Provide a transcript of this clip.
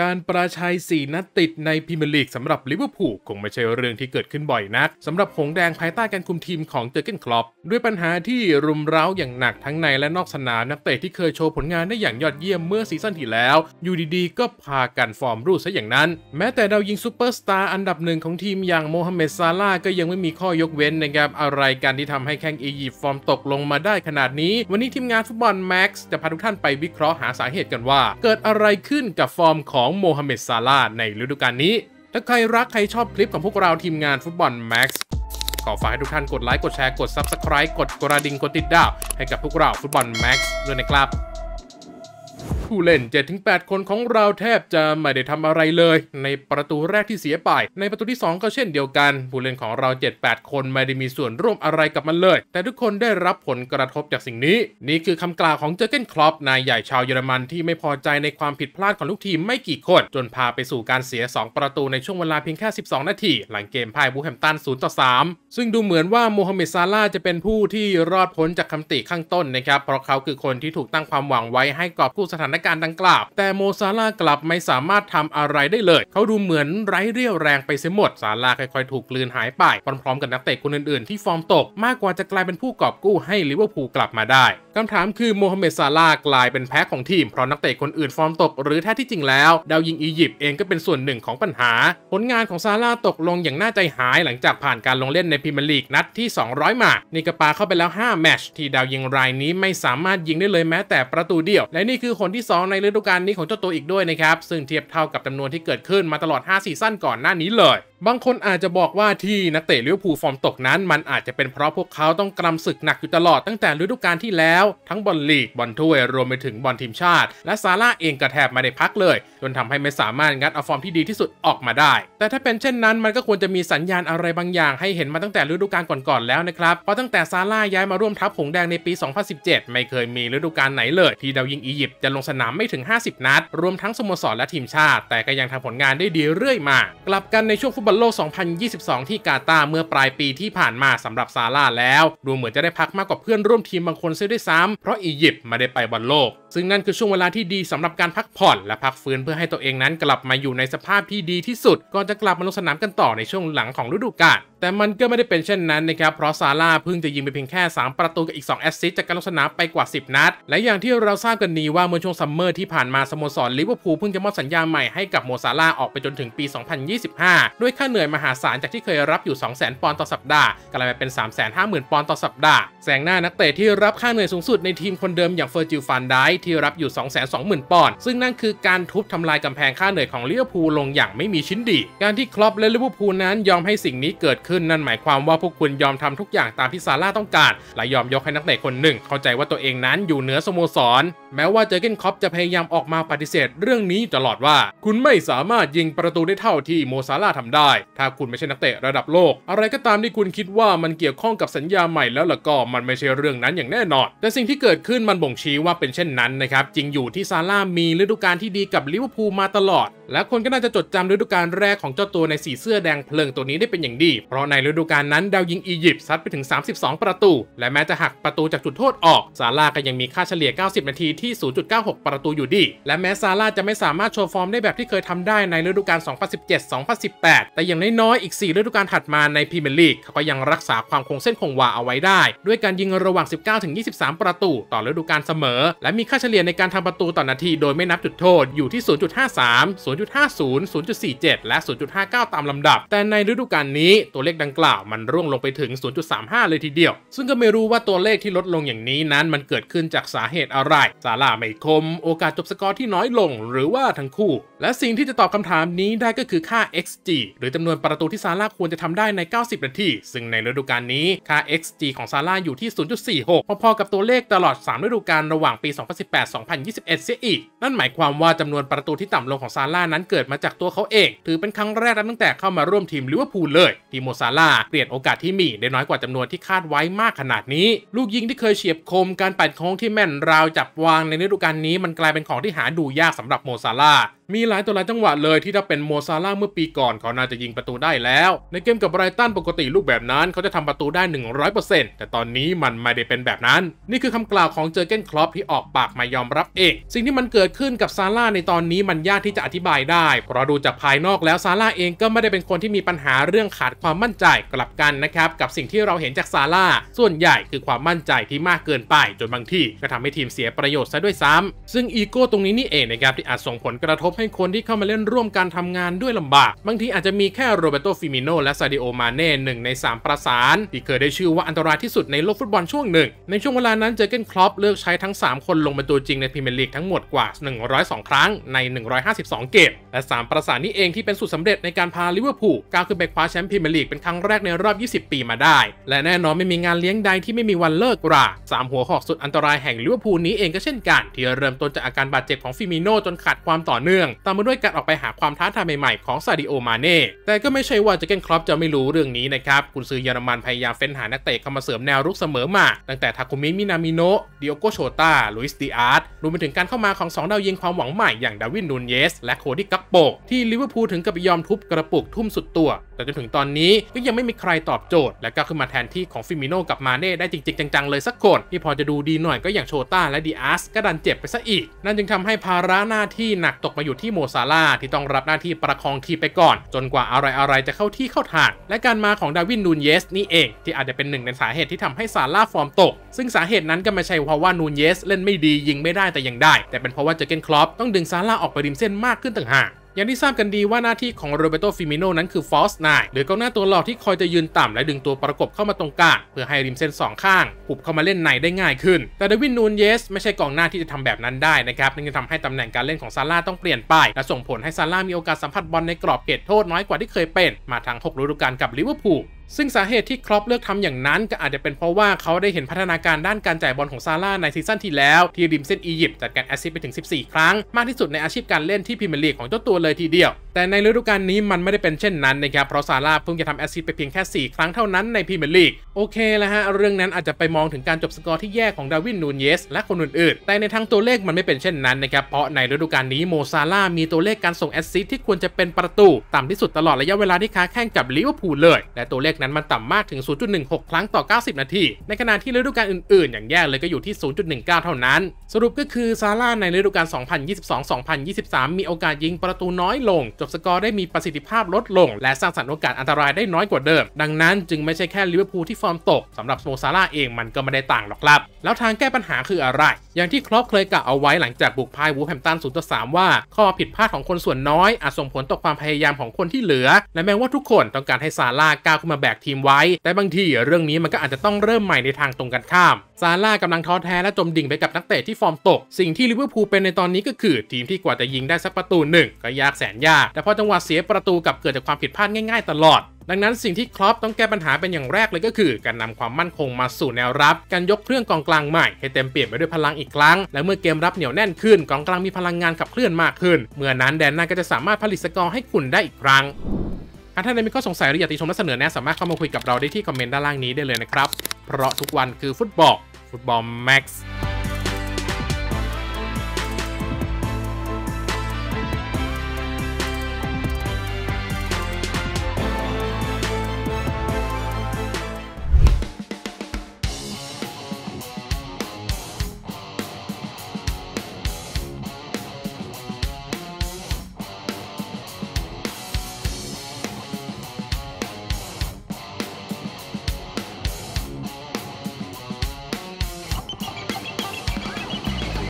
การประชัย 4 นัดติดในพรีเมียร์ลีกสำหรับลิเวอร์พูลคงไม่ใช่เรื่องที่เกิดขึ้นบ่อยนักสำหรับหงแดงภายใต้การคุมทีมของเจอร์เกนคลอปด้วยปัญหาที่รุมเร้าอย่างหนักทั้งในและนอกสนามนักเตะที่เคยโชว์ผลงานได้อย่างยอดเยี่ยมเมื่อซีซั่นที่แล้วอยู่ดีๆ ก็พากันฟอร์มรูดซะอย่างนั้น แม้แต่ดาวยิงซูเปอร์สตาร์อันดับหนึ่งของทีมอย่างโมฮัมเหม็ดซาลาก็ยังไม่มีข้อยกเว้นนะครับอะไรกันที่ทำให้แข้งอียิปต์ฟอร์มตกลงมาได้ขนาดนี้ วันนี้ทีมงานฟุตบอลแม็กซ์จะพาทุกท่านไปวิเคราะห์หาสาเหตุกันว่า เกิดอะไรขึ้นกับฟอร์มของของโมฮัมเหม็ดซาลาในฤดูกาลนี้ ถ้าใครรักใครชอบคลิปของพวกเราทีมงานฟุตบอลแม็กซ์ขอฝากให้ทุกท่านกดไลค์ กดแชร์กด Subscribe กดกระดิ่ง กดติดดาว ให้กับพวกเราฟุตบอลแม็กซ์ด้วยนะครับผู้เล่น 7-8 คนของเราแทบจะไม่ได้ทำอะไรเลยในประตูแรกที่เสียไปในประตูที่ 2 ก็เช่นเดียวกันผู้เล่นของเรา7-8คนไม่ได้มีส่วนร่วมอะไรกับมันเลย แต่ทุกคนได้รับผลกระทบจากสิ่งนี้ นี่คือคำกล่าวของเจอเกนคลอปนายใหญ่ชาวเยอรมันที่ไม่พอใจในความผิดพลาดของลูกทีมไม่กี่คนจนพาไปสู่การเสีย 2 ประตูในช่วงเวลาเพียงแค่ 12 นาทีหลังเกมพ่ายบูแฮมตัน0ต่อ3ซึ่งดูเหมือนว่าโมฮัมเหม็ดซาลาจะเป็นผู้ที่รอดพ้นจากคำติข้างต้นนะครับเพราะเขาคือคนที่ถูกตั้งความหวังไว้ให้กอบกู้สถานการดังกล่าวแต่โมซาลากลับไม่สามารถทำอะไรได้เลย เขาดูเหมือนไร้เรี่ยวแรงไปเสียหมด ซาลาค่อยๆถูกกลืนหายไปพร้อมๆกับนักเตะคนอื่น ๆที่ ฟอร์มตกมากกว่าจะกลายเป็นผู้กอบกู้ให้ลิเวอร์พูลกลับมาได้คำถามคือโมฮัมเหม็ดซาลากลายเป็นแพ้ของทีมเพราะนักเตะคนอื่นฟอร์มตก หรือแท้ที่จริงแล้ว ดาวยิงอียิปต์เองก็เป็นส่วนหนึ่งของปัญหา ผลงานของซาลาตกลงอย่างน่าใจหายหลังจากผ่านการลงเล่นในพรีเมียร์ลีกนัดที่ 200 มานี่กระปาเข้าไปแล้ว5แมตช์ที่ดาวยิงรายนี้ไม่สามารถยิงได้เลยแม้ แต่ประตูเดียวและนี่คือคนที่ที่2ในฤดูกาลนี้ของเจ้าตัวอีกด้วยนะครับ ซึ่งเทียบเท่ากับจำนวนที่เกิดขึ้นมาตลอด5ซีซั่นก่อนหน้านี้เลยบางคนอาจจะบอกว่าที่นักเตะลิเวอร์พูลฟอร์มตกนั้น มันอาจจะเป็นเพราะพวกเขาต้องกรำศึกหนักอยู่ตลอดตั้งแต่ฤดูกาลที่แล้ว ทั้งบอลลีกบอลถ้วย รวมไปถึงบอลทีมชาติ และซาร่าเองกระแทบมาได้พักเลย จนทำให้ไม่สามารถงัดเอาฟอร์มที่ดีที่สุดออกมาได้ แต่ถ้าเป็นเช่นนั้นมันก็ควรจะมีสัญญาณอะไรบางอย่างให้เห็นมาตั้งแต่ฤดูกาลก่อนๆแล้วนะครับเพราะตั้งแต่ซาร่าย้ายมาร่วมทัพหงแดงในปี 2017 ไม่เคยมีฤดูกาลไหนเลย ที่ดาวยิงอียิปต์จะลงสนามไม่ถึง 50 นัดรวมทั้งสโมสรและทีมชาติ แต่ก็ยังทำผลงานได้ดีเรื่อยมากลับกันในช่วงฟุตบอลอลโลก 2022 ที่กาตาร์เมื่อปลายปีที่ผ่านมาสำหรับซาร่าแล้วดูเหมือนจะได้พักมากกว่าเพื่อนร่วมทีมบางคนซยด้วยซ้ำเพราะอียิปต์ไม่ได้ไปบอลโลกซึ่งนั่นคือช่วงเวลาที่ดีสำหรับการพักผ่อน และพักฟื้นเพื่อให้ตัวเองนั้นกลับมาอยู่ในสภาพที่ดีที่สุดก่อนจะกลับมาลงสนามกันต่อในช่วงหลังของฤดูกาลแต่มันก็ไม่ได้เป็นเช่นนั้นนะครับ เพราะซาร่าเพิ่งจะยิงไปเพียงแค่ 3 ประตูกับอีก 2 แอสซิสจากการลงสนามไปกว่า 10 นัด และอย่างที่เราทราบกันนี้ว่าเมื่อช่วงซัมเมอร์ที่ผ่านมาสโมสรลิเวอร์พูลเพิ่งจะมอบสัญญาใหม่ให้กับโมซาร่าออกไปจนถึงปี 2025 ด้วยค่าเหนื่อยมหาศาลจากที่เคยรับอยู่ 200,000 ปอนด์ต่อสัปดาห์ กลายมาเป็น 350,000ปอนด์ต่อสัปดาห์แสงหน้านักเตะที่รับค่าเหนื่อยสูงสุดในทีมคนเดิมอย่างเฟอร์จิลฟานไดที่รับอยู่ 220,000 ปอนด์ ซึ่งนั่นคือการทุบทำลายกำแพงค่าเหนื่อยของเล้ยวอูลงอย่างไม่มีชิ้นดี การที่ครอปและลิเวอร์พูลนั้นยอมให้สิ่งนี้เกิดขึ้นนั่นหมายความว่า พวกคุณยอมทำทุกอย่างตามที่ซาร่าต้องการ และยอมยกให้นักเตะคนหนึ่ง เข้าใจว่าตัวเองนั้นอยู่เหนือสโมสร แม้ว่าเจอเกนครอปจะพยายามออกมาปฏิเสธเรื่องนี้ตลอดว่าคุณไม่สามารถยิงประตูได้เท่าที่โมซาร่าทำได้ ถ้าคุณไม่ใช่นักเตะระดับโลก อะไรก็ตามที่คุณคิดว่ามันเกี่ยวข้องกับสัญญาใหม่ แล้วล่ะก็มันไม่ใช่เรื่องนั้นอย่างแน่นอนแต่สิ่งที่เกิดขึ้นมันบ่งชี้ว่าเป็นเช่นนั้นนะครับจริงอยู่ที่ซาร่ามีฤดูกาลที่ดีกับลิเวอร์พูลมาตลอด และคนก็น่าจะจดจำฤดูกาลแรกของเจ้าตัว ในสีเสื้อแดงเพลิงตัวนี้ได้เป็นอย่างดี เพราะในฤดูกาลนั้นดาวยิงอียิปต์ซัดไปถึง 32 ประตู และแม้จะหักประตูจากจุดโทษออกซาร่าก็ยังมีค่าเฉลี่ย 90 นาทีที่ 0.96 ประตูอยู่ดี และแม้ซาร่าจะไม่สามารถโชว์ฟอร์มได้แบบที่เคยทำได้ในฤดูกาล2017-2018แต่อย่างน้อยๆอีก 4 ฤดูกาลถัดมาในพรีเมียร์ลีกเขาก็ยังรักษาความคงเส้นคงวาเอาไว้ได้ ด้วยการยิงระหว่าง 19-23 ประตู ต่อฤดูกาลเสมอ และมีค่าเฉลี่ยในการทำประตูต่อนาทีโดยไม่นับจุดโทษอยู่ที่ 0.53 0.50 0.47 และ 0.59 ตามลำดับ แต่ในฤดูกาลนี้ตัวเลขดังกล่าวมันร่วงลงไปถึง 0.35 เลยทีเดียว ซึ่งก็ไม่รู้ว่าตัวเลขที่ลดลงอย่างนี้นั้นมันเกิดขึ้นจากสาเหตุอะไรสาลาไม่คม โอกาสจบสกอร์ที่น้อยลง หรือว่าทั้งคู่ และสิ่งที่จะตอบคำถามนี้ได้ก็คือค่า xg หรือจำนวนประตูที่ซาลาควรจะทำได้ใน 90 นาที ซึ่งในฤดูกาลนี้ค่า xg ของซาลาอยู่ที่ 0.46 พอๆ กับตัวเลขตลอด 3 ฤดูกาลระหว่างปี 2018 2021 เสียอีก นั่นหมายความว่าจำนวนประตูที่ต่ำลงของซาร่านั้นเกิดมาจากตัวเขาเอง ถือเป็นครั้งแรกตั้งแต่เข้ามาร่วมทีมลิเวอร์พูลเลย ทีโมซาร่าเปลี่ยนโอกาสที่มีได้น้อยกว่าจำนวนที่คาดไว้มากขนาดนี้ ลูกยิงที่เคยเฉียบคม การปัดของที่แม่นราวจับวางในฤดูกาลนี้ มันกลายเป็นของที่หาดูยากสำหรับโมซาร่ามีหลายตัวหลายจังหวะเลยที่ถ้าเป็นโมซาล่าเมื่อปีก่อน เขาน่าจะยิงประตูได้แล้ว ในเกมกับไบรตันปกติลูกแบบนั้น เขาจะทำประตูได้ 100%แต่ตอนนี้มันไม่ได้เป็นแบบนั้น นี่คือคำกล่าวของเจอเกนคลอปที่ออกปากมายอมรับเอง สิ่งที่มันเกิดขึ้นกับซาร่าในตอนนี้มันยากที่จะอธิบายได้ เพราะดูจากภายนอกแล้วซาร่าเองก็ไม่ได้เป็นคนที่มีปัญหาเรื่องขาดความมั่นใจกลับกันนะครับกับสิ่งที่เราเห็นจากซาร่าส่วนใหญ่คือความมั่นใจที่มากเกินไป จนบางทีก็ทำให้ทีมเสียประโยชน์ซะด้วยซ้ำ ซึ่งอีโก้ตรงนี้นี่เองนะครับที่อาจส่งผลกระทบให้คนที่เข้ามาเล่นร่วมการทำงานด้วยลำบาก บางทีอาจจะมีแค่โรเบโต ฟิมิโนและซาดิโอ มาเน่หนึ่งใน 3 ประสานที่เคยได้ชื่อว่าอันตรายที่สุดในโลกฟุตบอลช่วงหนึ่ง ในช่วงเวลานั้น เจอเกนคลอป เลือกใช้ทั้ง 3 คนลงเป็นตัวจริงในพรีเมียร์ลีกทั้งหมดกว่า 102 ครั้งใน 152 เกมและ 3 ประสานนี้เองที่เป็นสุดสำเร็จในการพาลิเวอร์พูลก้าวขึ้นไปคว้าแชมป์พรีเมียร์ลีกเป็นครั้งแรกในรอบ 20 ปีมาได้ และแน่นอนไม่มีงานเลี้ยงใดที่ไม่มีวันเลิกราสามหัวหอกสุดอันตรายแห่งลิเวอร์พูลนี้เองก็เช่นกันที่เริ่มต้นจากอาการบาดเจ็บของฟิมิโนจนขาดความต่อเนื่องื่องตามมาด้วยการออกไปหาความท้าทายใหม่ ๆ ของซาดิโอ มาเน่ แต่ก็ไม่ใช่ว่าจะเก้นครอปจะไม่รู้เรื่องนี้นะครับกุนซือเยอรมันพยายามเฟ้นหานักเตะเข้ามาเสริมแนวรุกเสมอมา ตั้งแต่ทาคุมิ มินามิโนะดิโอโกโชตาลุยส์ดิอาร์ตรวมไปถึงการเข้ามาของ 2 ดาวยิงความหวังใหม่อย่างดาวินนูนเยสและโคดี้กัปโปที่ลิเวอร์พูลถึงกับยอมทุบกระปุกทุ่มสุดตัว แต่จนถึงตอนนี้ก็ยังไม่มีใครตอบโจทย์ และก็ขึ้นมาแทนที่ของฟิมิโนกับมาเน่ได้จริงๆจังๆเลยสักคนที่พอจะดูดีหน่อยก็อย่างโชตาและดิอาร์สก็ดันเจ็บไปซะอีก นั่นจึงทำให้ภาระหน้าที่หนักตกมาอยู่ยู่ที่โมซาลาที่ต้องรับหน้าที่ประคองทีไปก่อนจนกว่าอะไรๆจะเข้าที่เข้าทาง และการมาของดาวินนูนเยสนี่เองที่อาจจะเป็นหนึ่งในสาเหตุที่ทำให้ซาลาฟอร์มตก ซึ่งสาเหตุนั้นก็ไม่ใช่เพราะว่านูนเยสเล่นไม่ดียิงไม่ได้แต่อย่างได้แต่เป็นเพราะว่าเจเกนคลอปต้องดึงซาลาออกไปริมเส้นมากขึ้นต่างหากอย่างที่ทราบกันดีว่าหน้าที่ของโรเบโตฟิมิโนนั้นคือฟอสไนหรือกองหน้าตัวหลอกที่คอยจะยืนต่ำ และดึงตัวประกบเข้ามาตรงกลาง เพื่อให้ริมเส้น2 ข้างปุบเข้ามาเล่นในได้ง่ายขึ้น แต่เดวินนูนเยสไม่ใช่กองหน้าที่จะทำแบบนั้นได้นะครับ นั่นจะทำให้ตำแหน่งการเล่นของซาร่าต้องเปลี่ยนไป และส่งผลให้ซาร่ามีโอกาสสัมผัสบอลในกรอบเขตโทษน้อยกว่าที่เคยเป็น มาทาง6ฤดูกาลกับลิเวอร์พูลซึ่งสาเหตุที่ครอปเลือกทำอย่างนั้นก็อาจจะเป็นเพราะว่าเขาได้เห็นพัฒนาการด้านการจ่ายบอลของซาร่าในซีซั่นที่แล้วที่ริมเส้นอียิปต์จัดการแอสซิสไปถึง 14 ครั้ง มากที่สุดในอาชีพการเล่นที่พรีเมียร์ลีกของเจ้าตัวเลยทีเดียวแต่ในฤดูกาลนี้มันไม่ได้เป็นเช่นนั้นนะครับ เพราะซาร่าเพิ่งจะทำแอซซิสไปเพียงแค่ 4 ครั้งเท่านั้นในพรีเมียร์ลีกโอเคแล้วฮะ เรื่องนั้นอาจจะไปมองถึงการจบสกอร์ที่แย่ของดาวินนูนเยสและคนอื่นๆ แต่ในทางตัวเลขมันไม่เป็นเช่นนั้นนะครับ เพราะในฤดูกาลนี้โมซาร่ามีตัวเลขการส่งแอซซิสที่ควรจะเป็นประตู ต่ำที่สุดตลอดระยะเวลาที่ค้าแข่งกับลิเวอร์พูลเลยและตัวเลขนั้นมันต่ำมากถึง 0.16 ครั้งต่อ 90 นาทีในขณะที่ฤดูกาลอื่น ๆ อย่างแย่เลยก็อยู่ที่ 0.19 เท่านั้น สรุปก็คือซาร่าในฤดูกาล2022-2023 มีโอกาสยิงประตูน้อยลงจบสกอร์ได้มีประสิทธิภาพลดลงและสร้างสรรค์โอกาสอันตรายได้น้อยกว่าเดิมดังนั้นจึงไม่ใช่แค่ลิเวอร์พูลที่ฟอร์มตกสำหรับโมซาร่าเองมันก็ไม่ได้ต่างหรอกครับ แล้วทางแก้ปัญหาคืออะไร อย่างที่ครอปเคยกล่าวเอาไว้หลังจากบุกพ่ายวูแฮมตันศูนย์ต่อมว่า ข้อผิดพลาดของคนส่วนน้อยอาจส่งผลต่อความพยายามของคนที่เหลือและแม้ว่าทุกคนต้องการให้ซาร่าก้าวขึ้นมาแบกทีมไว้ แต่บางทีเรื่องนี้มันก็อาจจะต้องเริ่มใหม่ในทางตรงกันข้ามซาร่ากำลังท้อแท้และจมดิ่งไปกับนักเตะที่ฟอร์มตก สิ่งที่ลิเวอร์พูลเป็นในตอนนี้ก็คือทีมที่กว่าจะยิงได้สักประตูหนึ่งก็ยากแสนยากแต่พอจังหวะเสียประตูกับเกิดจากความผิดพลาดง่ายๆตลอด ดังนั้นสิ่งที่ครอปต้องแก้ปัญหาเป็นอย่างแรกเลยก็คือ การนำความมั่นคงมาสู่แนวรับ การยกเครื่องกองกลางใหม่ ให้เต็มเปี่ยมไปด้วยพลังอีกครั้งและเมื่อเกมรับเหนียวแน่นขึ้นกองกลางมีพลังงานขับเคลื่อนมากขึ้น เมื่อนั้นแดนหน้าก็จะสามารถผลิตสกอร์ให้คุณได้อีกครั้ง หากท่านใดมีข้อสงสัยหรืออยากติชมและเสนอแนะสามารถเข้ามาคุยกับเราได้ที่คอมเมนต์ด้านล่างนี้ได้เลยนะครับ เพราะทุกวันคือฟุตบอลฟุตบอลแม็กซ์